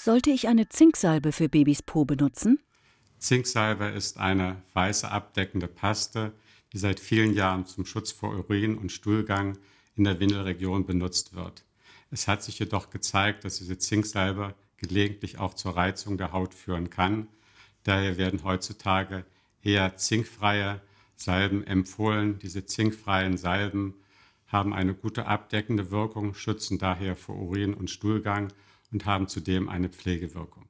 Sollte ich eine Zinksalbe für Babys Po benutzen? Zinksalbe ist eine weiße abdeckende Paste, die seit vielen Jahren zum Schutz vor Urin und Stuhlgang in der Windelregion benutzt wird. Es hat sich jedoch gezeigt, dass diese Zinksalbe gelegentlich auch zur Reizung der Haut führen kann. Daher werden heutzutage eher zinkfreie Salben empfohlen. Diese zinkfreien Salben haben eine gute abdeckende Wirkung, schützen daher vor Urin und Stuhlgang und haben zudem eine Pflegewirkung.